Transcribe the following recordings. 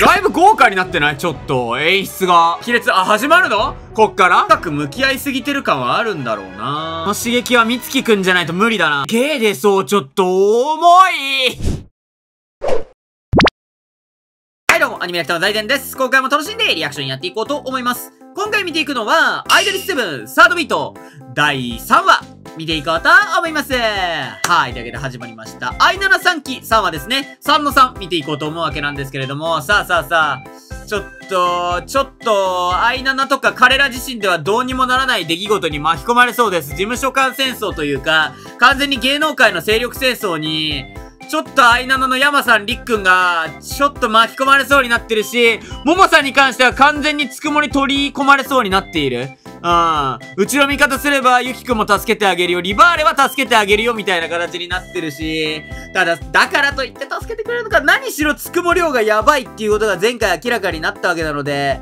だいぶ豪華になってないちょっと、演出が。亀裂、あ、始まるのこっから深く向き合いすぎてる感はあるんだろうな。この刺激は美月くんじゃないと無理だな。ゲでそう、ちょっと、重いはいどうも、アニメレクターの財前です。今回も楽しんでリアクションやっていこうと思います。今回見ていくのは、アイドリス7サードビート第3話見ていこうと思います。はい。というわけで始まりました。I73 期3話ですね。3の3見ていこうと思うわけなんですけれども、さあさあさあ、ちょっと、ちょっと、I7 とか彼ら自身ではどうにもならない出来事に巻き込まれそうです。事務所間戦争というか、完全に芸能界の勢力戦争に、ちょっとアイナナの山さん、りっくんが、ちょっと巻き込まれそうになってるし、ももさんに関しては完全につくもに取り込まれそうになっている。うん。うちの味方すれば、ゆきくんも助けてあげるよ。リバーレは助けてあげるよ、みたいな形になってるし。ただ、だからといって助けてくれるのか、何しろつくも量がやばいっていうことが前回明らかになったわけなので、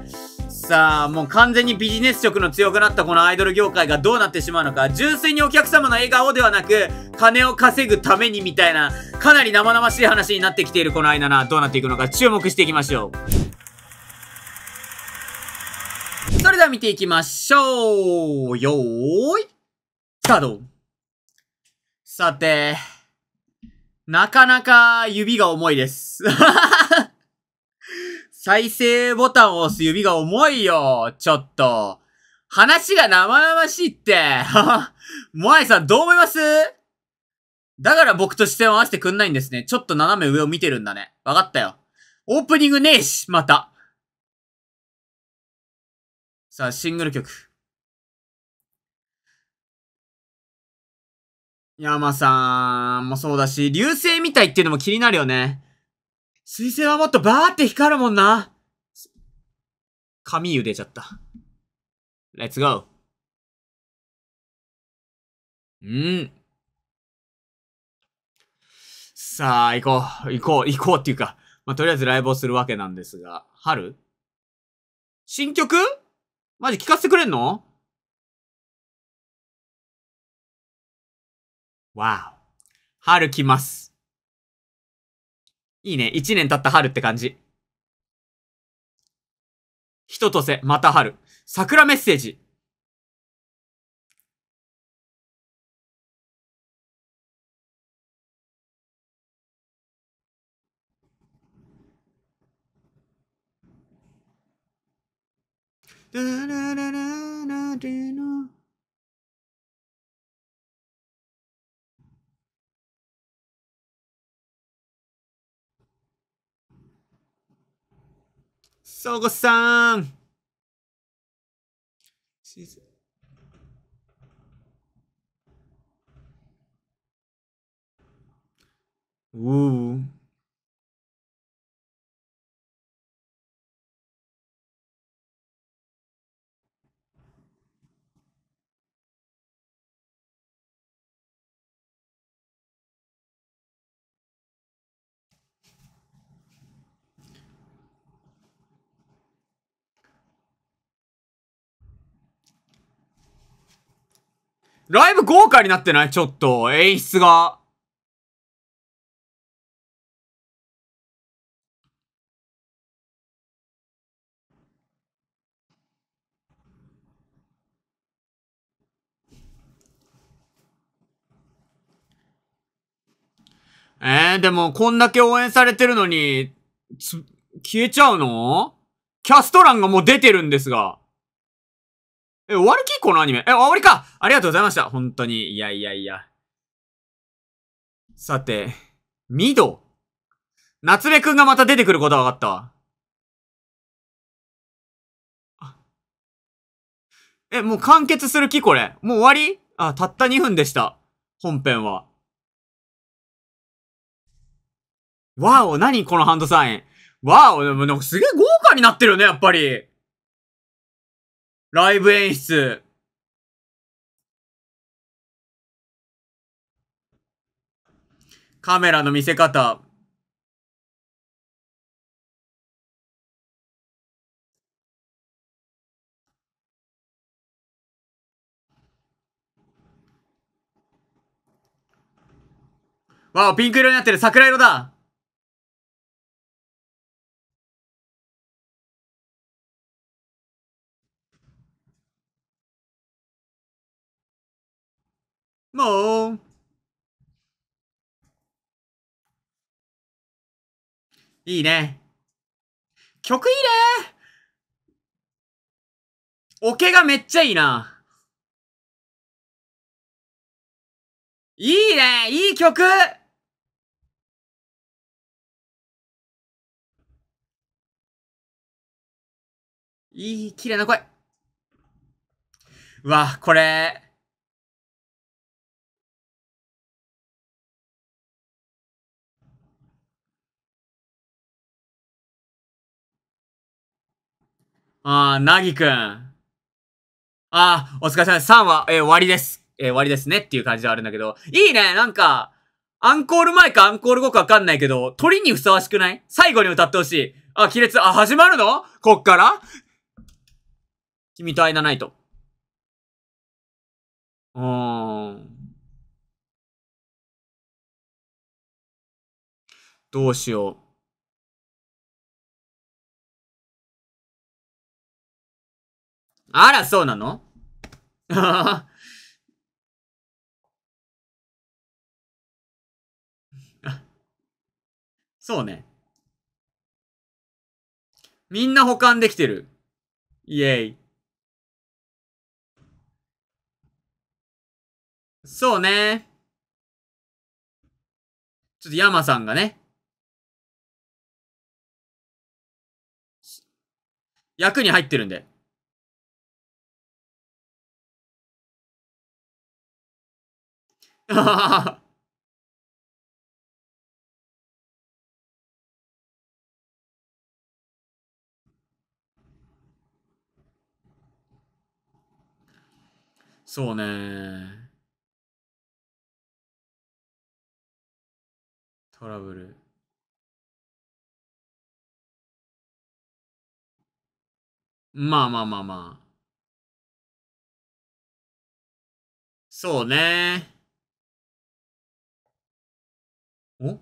さあ、もう完全にビジネス色の強くなったこのアイドル業界がどうなってしまうのか、純粋にお客様の笑顔ではなく、金を稼ぐためにみたいな、かなり生々しい話になってきているこの間な、どうなっていくのか注目していきましょう。それでは見ていきましょう。よーい、スタート。さて、なかなか指が重いです。再生ボタンを押す指が重いよ。ちょっと。話が生々しいって。モアイさんどう思いますだから僕と視線を合わせてくんないんですね。ちょっと斜め上を見てるんだね。わかったよ。オープニングねえし、また。さあ、シングル曲。山さんもそうだし、流星みたいっていうのも気になるよね。水星はもっとバーって光るもんな。髪茹でちゃった。レッツゴー。うん。さあ、行こう。行こう。行こうっていうか。まあ、とりあえずライブをするわけなんですが。春新曲マジ聞かせてくれんのわお。春来ます。いいね。一年経った春って感じ。人とせ、また春。桜メッセージ。ララララララ 서거상 우ライブ豪華になってないちょっと、演出が。えー、でも、こんだけ応援されてるのに、消えちゃうのキャスト欄がもう出てるんですが。え、終わりきこのアニメ。え、終わりかありがとうございました。本当に。いやいやいや。さて、ミド。夏目くんがまた出てくることは分かったわ。え、もう完結する気これ。もう終わりあ、たった2分でした。本編は。わお、何このハンドサイン。わお、でもなんかすげえ豪華になってるよね、やっぱり。ライブ演出。カメラの見せ方。わお、ピンク色になってる。桜色だ。いいね。曲いいねおケがめっちゃいいな。いいねいい曲いい、綺麗な声。うわ、これ、ああ、なぎくん。ああ、お疲れ様です。3は、えー、終わりです。えー、終わりですねっていう感じではあるんだけど。いいね、なんか、アンコール前かアンコール後かわかんないけど、鳥にふさわしくない最後に歌ってほしい。あ、亀裂、あ、始まるのこっから君と会いないと。うーん。どうしよう。あら、そうなのあ そうね。みんな保管できてる。イェイ。そうね。ちょっと山さんがね。役に入ってるんで。そうね。トラブル。まあまあまあまあ。そうね。お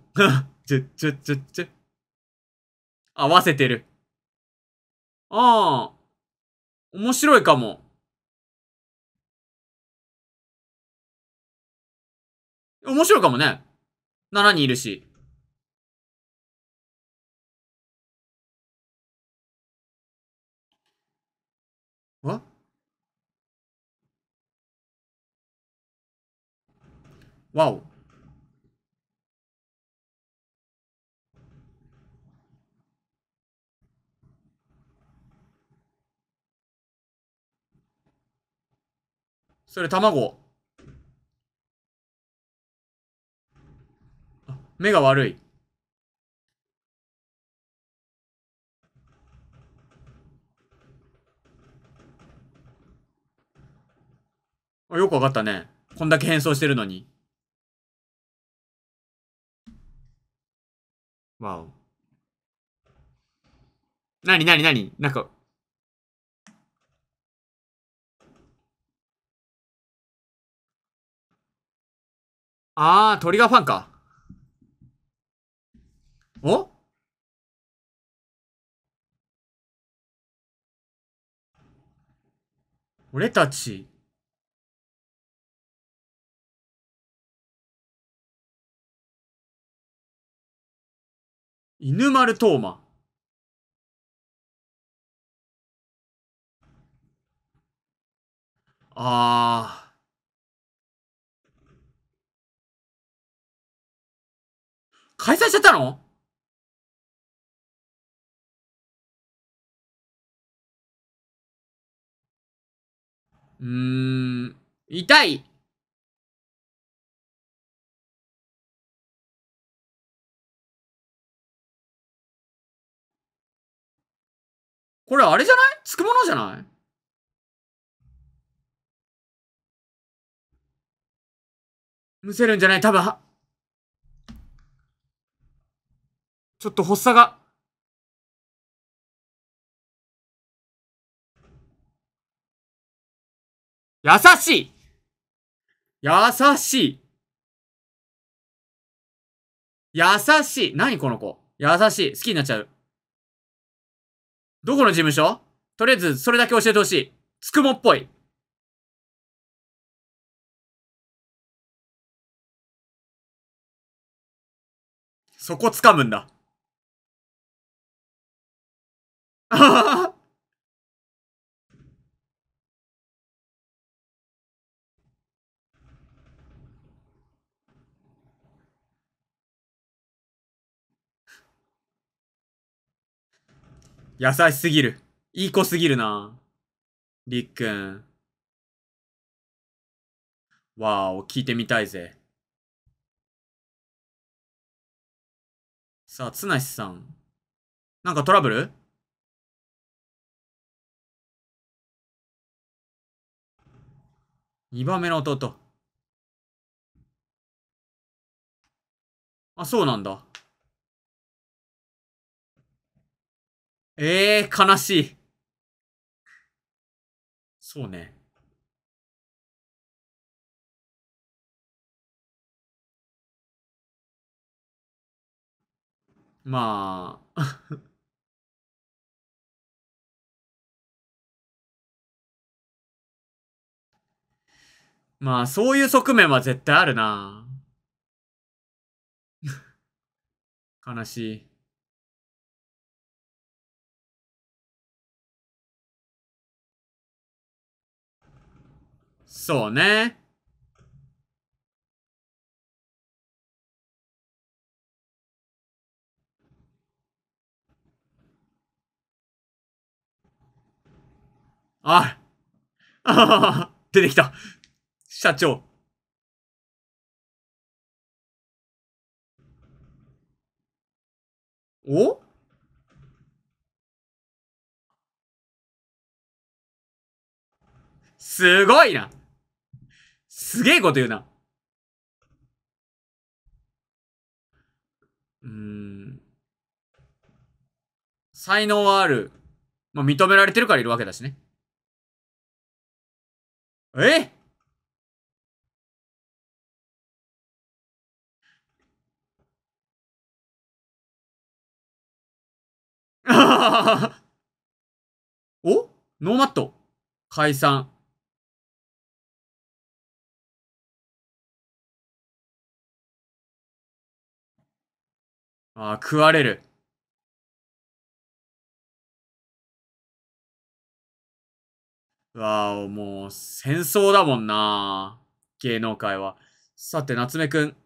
ちょ、ちょ、ちょ、ちょ。合わせてる。ああ。面白いかも。面白いかもね。7人いるし。わわお。それ卵。あ、目が悪い。あ、よくわかったね。こんだけ変装してるのに。わお。なになになになんか、あー、トリガーファンか。お俺たち、犬丸トーマ。ああ。開催しちゃったのうーん、痛い。これあれじゃないつくものじゃないむせるんじゃない多分。ちょっと発作が。優しい優しい優しい何この子優しい好きになっちゃう。どこの事務所とりあえず、それだけ教えてほしい。つくもっぽい。そこ掴むんだ。優しすぎる。いい子すぎるな。りっくん。わーお、聞いてみたいぜ。さあ、つなしさん。なんかトラブル2番目の弟。あ、そうなんだ。ええー、悲しい。そうね。まあ。まあ、そういう側面は絶対あるな悲しい。そうね。ああ出てきた社長。おすごいな。すげえこと言うな。うん。才能はある。まあ、認められてるからいるわけだしね。え おノーマット解散。ああ、食われる。わあ、もう戦争だもんな。芸能界は。さて、夏目くん。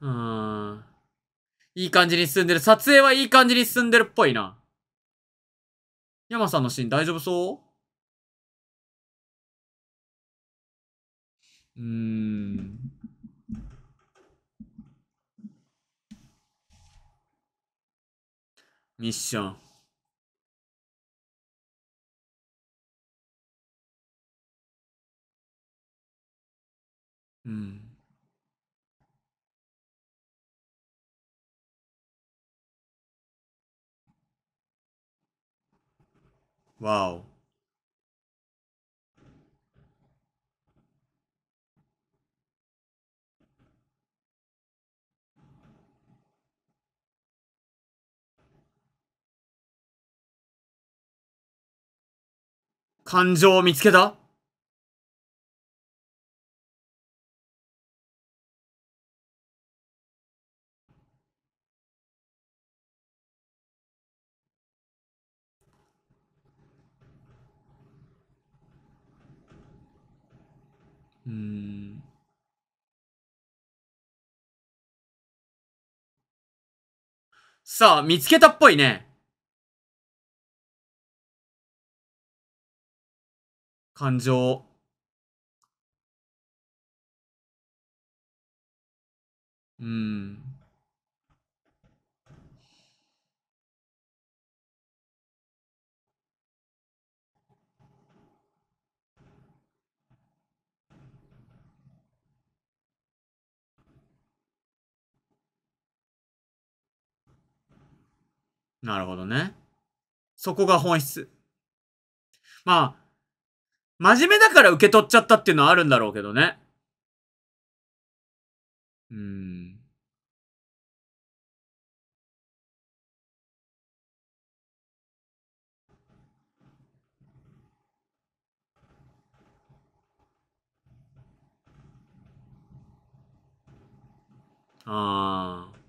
うん。いい感じに進んでる。撮影はいい感じに進んでるっぽいな。山さんのシーン大丈夫そううーん。ミッション。うん。わお。感情を見つけたさあ、見つけたっぽいね。感情。うん。なるほどね。そこが本質。まあ、真面目だから受け取っちゃったっていうのはあるんだろうけどね。うん。ああ。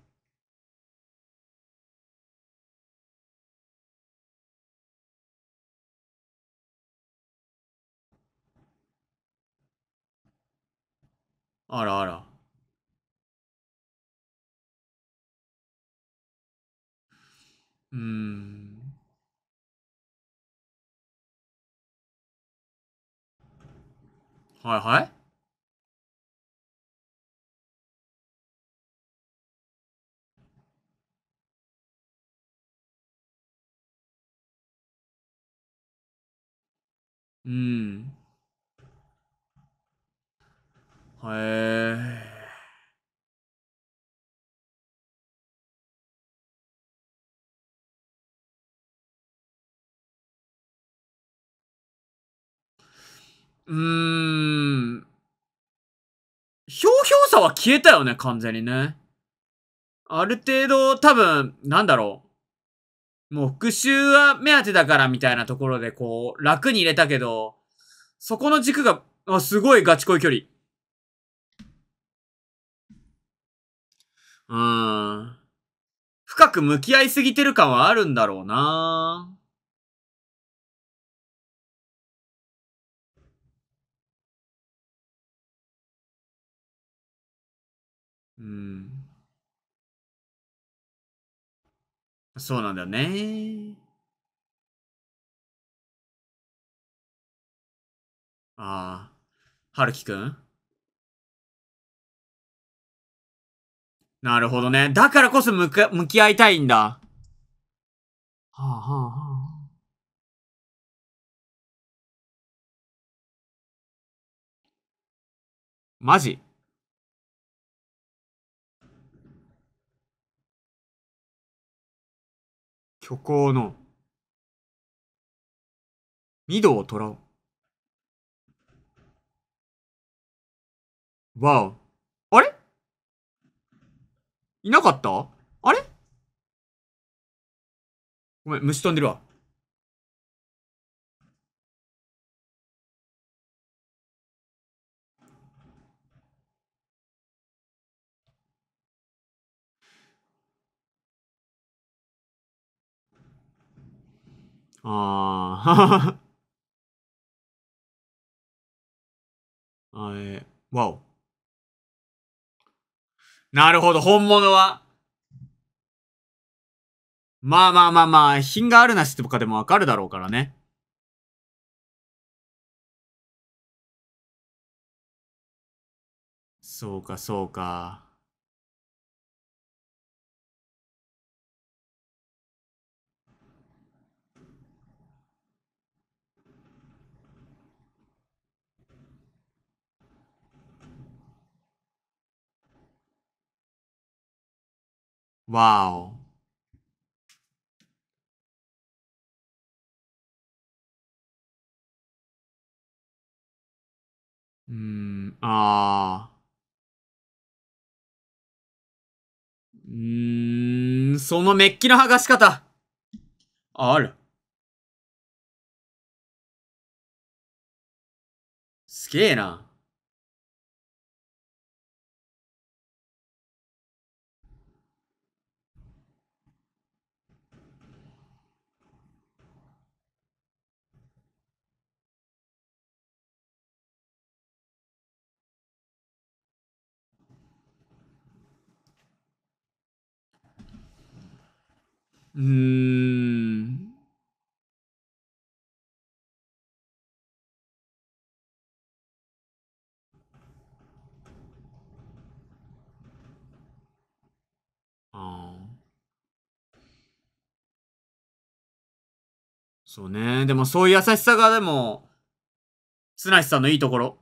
あらあら。うーん。はいはいうん。へえ。うーん。ひょうひょうさは消えたよね、完全にね。ある程度、多分、なんだろう。もう復讐は目当てだからみたいなところで、こう、楽に入れたけど、そこの軸が、あ、すごいガチ恋距離。うん。深く向き合いすぎてる感はあるんだろうなうん。そうなんだよね。ああ。はるきくんなるほどね。だからこそ向か、向き合いたいんだ。はあ、はあはあ、マジ虚構の、を取ろう。わお。いなかったあれごめん、虫飛んでるわ。あ あ、あれ、わお。なるほど、本物は。まあまあまあまあ、品があるなしとかでもわかるだろうからね。そうか、そうか。わお。うん、ああ。うん、そのメッキの剥がし方。ある。すげえな。うん。あそうね。でもそういう優しさがでも、綱石さんのいいところ。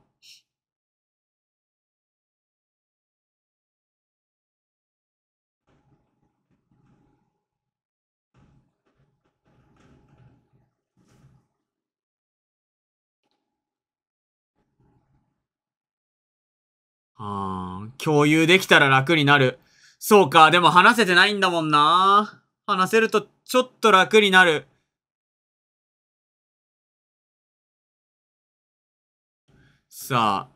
ああ、共有できたら楽になる。そうか、でも話せてないんだもんな。話せるとちょっと楽になる。さあ。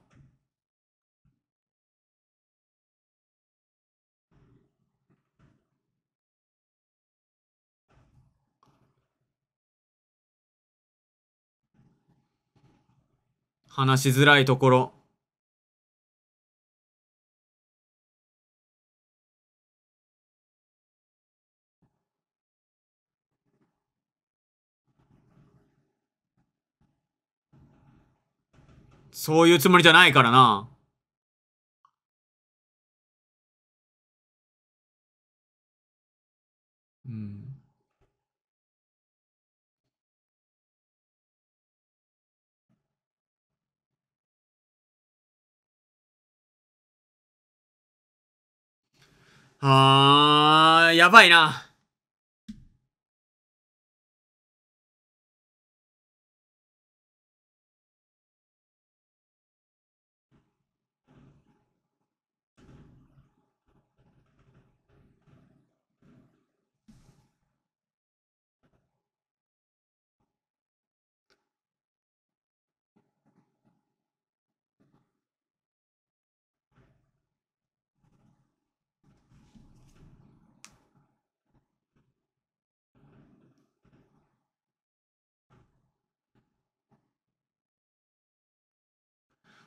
話しづらいところ。そういうつもりじゃないからな。うん。あー、やばいな。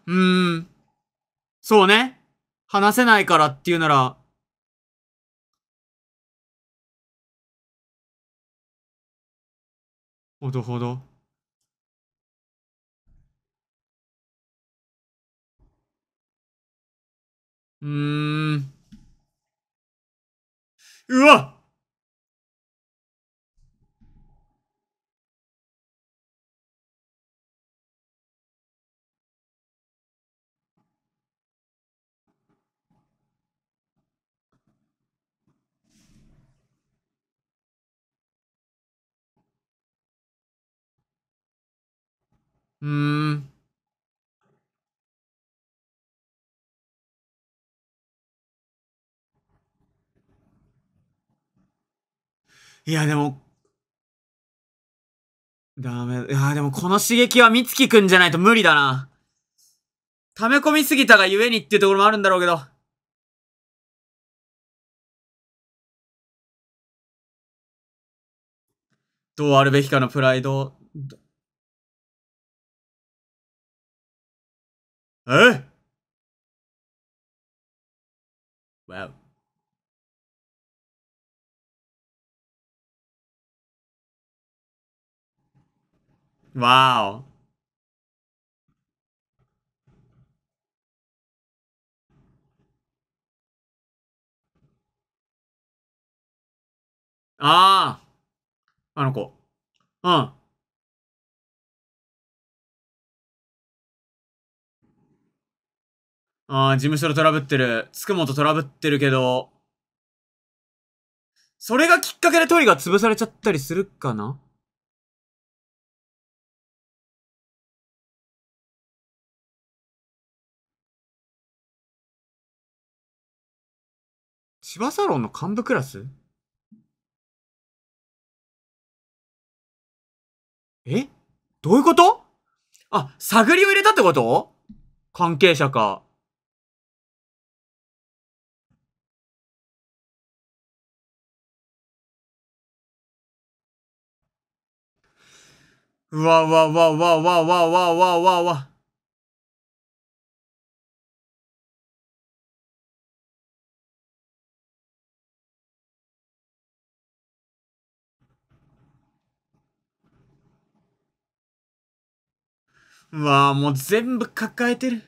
うーん。そうね。話せないからっていうなら、ほどほど。うーん。うわっうん。いや、でも、ダメ。いや、でもこの刺激は美月くんじゃないと無理だな。溜め込みすぎたがゆえにっていうところもあるんだろうけど。どうあるべきかのプライド。えわお。わお。ああ。あの子。うん。ああ、事務所でトラブってる。つくもとトラブってるけど、それがきっかけでトイが潰されちゃったりするかな千葉サロンの幹部クラスえどういうことあ、探りを入れたってこと関係者か。うわうわわわわわわわわわ。うわもう全部抱えてる。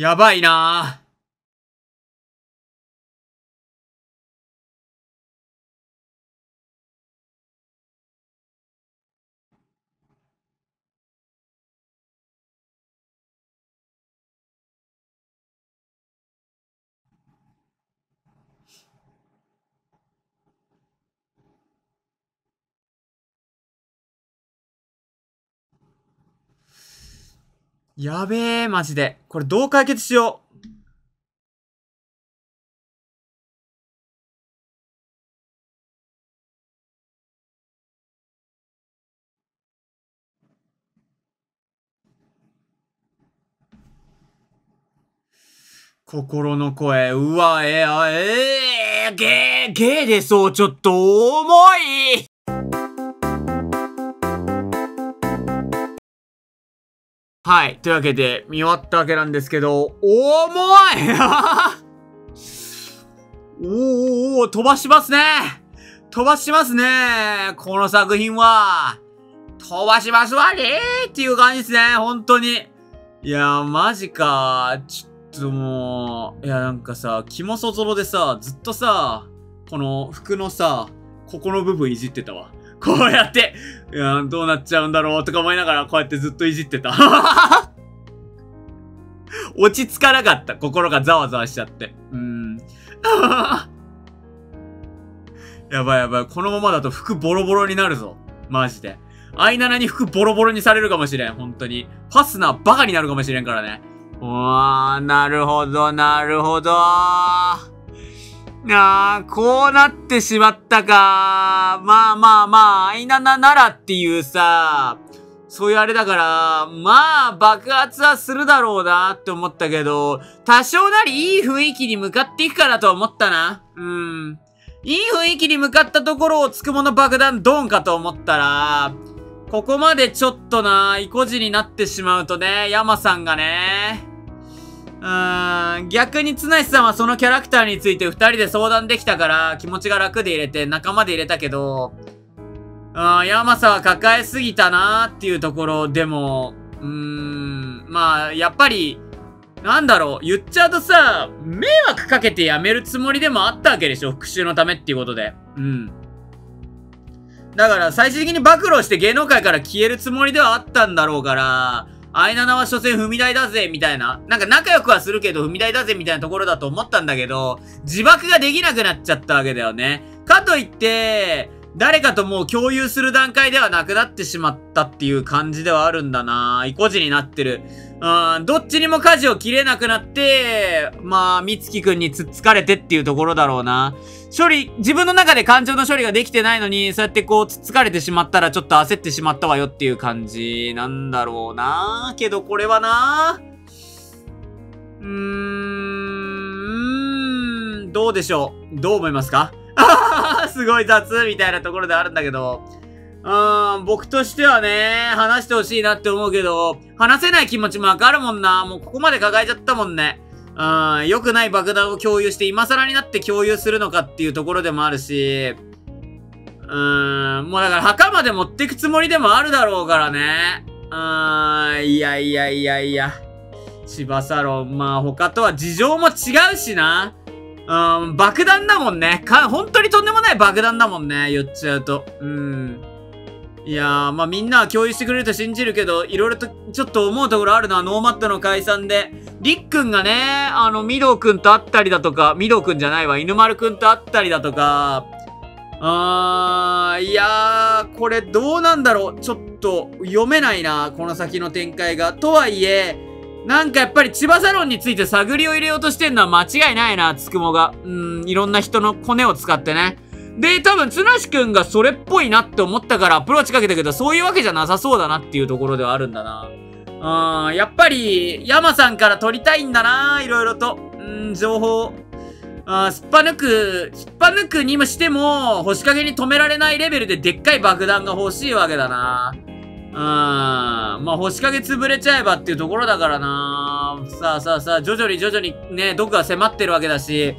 やばいなやべえ、マジで。これどう解決しよう。心の声、うわ、えー、えー、ゲー、ゲーでそう、ちょっと、重いはい。というわけで、見終わったわけなんですけど、重い おーおお飛ばしますね飛ばしますねこの作品は、飛ばしますわねっていう感じですね、本当に。いやー、マジか。ちょっともう、いや、なんかさ、気もそぞろでさ、ずっとさ、この服のさ、ここの部分いじってたわ。こうやって、うん、どうなっちゃうんだろうとか思いながら、こうやってずっといじってた。落ち着かなかった。心がざわざわしちゃって。うん。やばいやばい。このままだと服ボロボロになるぞ。マジで。ナナに服ボロボロにされるかもしれん。本当に。ファスナーバカになるかもしれんからね。うわー、なるほど、なるほどあー、こうなってしまったか。まあまあまあ、アイナナならっていうさ、そういうあれだから、まあ爆発はするだろうなって思ったけど、多少なりいい雰囲気に向かっていくかなと思ったな。うん。いい雰囲気に向かったところをつくもの爆弾ドンかと思ったら、ここまでちょっとな、意固地になってしまうとね、マさんがね、うーん、逆に綱石さんはそのキャラクターについて2人で相談できたから気持ちが楽で入れて仲間で入れたけど、うん、山さは抱えすぎたなーっていうところでも、うーん、まあ、やっぱり、なんだろう、言っちゃうとさ、迷惑かけてやめるつもりでもあったわけでしょ、復讐のためっていうことで。うん。だから、最終的に暴露して芸能界から消えるつもりではあったんだろうから、アイナナは所詮踏み台だぜ、みたいな。なんか仲良くはするけど踏み台だぜ、みたいなところだと思ったんだけど、自爆ができなくなっちゃったわけだよね。かといって、誰かともう共有する段階ではなくなってしまったっていう感じではあるんだな意固地になってる。うん、どっちにも舵を切れなくなって、まあ、三月くんにつっつかれてっていうところだろうな。処理、自分の中で感情の処理ができてないのに、そうやってこう、つつかれてしまったら、ちょっと焦ってしまったわよっていう感じなんだろうなけどこれはなうーん、どうでしょうどう思いますか すごい雑みたいなところであるんだけど。うーん、僕としてはね、話してほしいなって思うけど、話せない気持ちもわかるもんな。もうここまで抱えちゃったもんね。良くない爆弾を共有して、今更になって共有するのかっていうところでもあるし、うーん、もうだから墓まで持ってくつもりでもあるだろうからね。うーん、いやいやいやいや。千葉サロン、まあ他とは事情も違うしな。うん、爆弾だもんね。か、本当にとんでもない爆弾だもんね、言っちゃうと。うん。いやー、まあみんなは共有してくれると信じるけど、いろいろとちょっと思うところあるのはノーマットの解散で、りっくんがね、あの、ミドくんと会ったりだとか、みドくんじゃないわ、犬丸くんと会ったりだとか、あー、いやー、これどうなんだろう。ちょっと読めないな、この先の展開が。とはいえ、なんかやっぱり千葉サロンについて探りを入れようとしてんのは間違いないな、つくもが。うん、いろんな人のコネを使ってね。で、多分、綱志くんがそれっぽいなって思ったからアプローチかけたけど、そういうわけじゃなさそうだなっていうところではあるんだな。うん、やっぱり、山さんから撮りたいんだな、いろいろと。うん、情報。あすっぱ抜く、すっぱ抜くにもしても、星陰に止められないレベルででっかい爆弾が欲しいわけだな。うん。まあ、星影潰れちゃえばっていうところだからな。さあさあさあ、徐々に徐々にね、毒が迫ってるわけだし、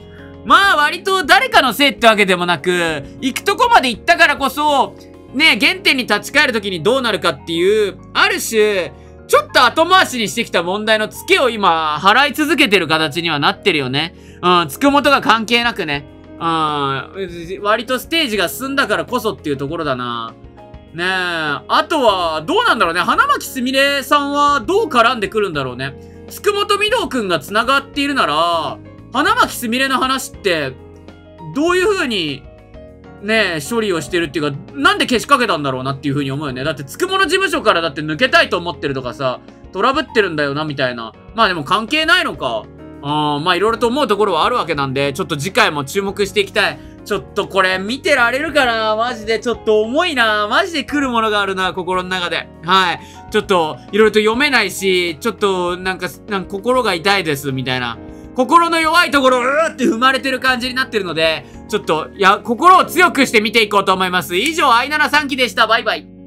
まあ割と誰かのせいってわけでもなく、行くとこまで行ったからこそ、ね、原点に立ち返るときにどうなるかっていう、ある種、ちょっと後回しにしてきた問題のツケを今、払い続けてる形にはなってるよね。うん、つくもとが関係なくね。うん、割とステージが進んだからこそっていうところだな。ねえ、あとは、どうなんだろうね。花巻すみれさんはどう絡んでくるんだろうね。つくもとみどうくんが繋がっているなら、花巻すみれの話って、どういう風に、ねえ、処理をしてるっていうか、なんで消しかけたんだろうなっていう風に思うよね。だって、つくもの事務所からだって抜けたいと思ってるとかさ、トラブってるんだよな、みたいな。まあでも関係ないのか。うん、まあいろいろと思うところはあるわけなんで、ちょっと次回も注目していきたい。ちょっとこれ見てられるかなマジでちょっと重いなマジで来るものがあるな心の中で。はい。ちょっと、いろいろと読めないし、ちょっと、なんか、なんか心が痛いです、みたいな。心の弱いところうーって踏まれてる感じになってるので、ちょっと、いや、心を強くして見ていこうと思います。以上、アイナラ3期でした。バイバイ。